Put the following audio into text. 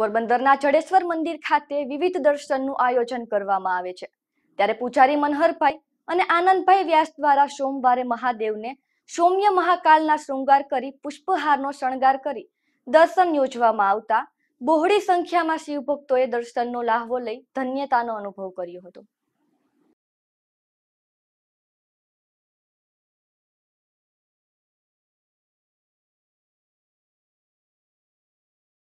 પોરબંદરના જડેશ્વર મંદિર ખાતે વિવિધ દર્શનનું આયોજન કરવામાં આવે છે ત્યારે પૂજારી મનહરભાઈ અને આનંદભાઈ વ્યાસ દ્વારા સોમવારે મહાદેવને સૌમ્ય મહાકાલના શૃંગાર કરી પુષ્પહારનો શણગાર કરી દર્શન યોજવામાં આવતા બહોળી સંખ્યામાં શિવભક્તોએ દર્શનનો લાહવો લઈ ધન્યતાનો અનુભવ કર્યો હતો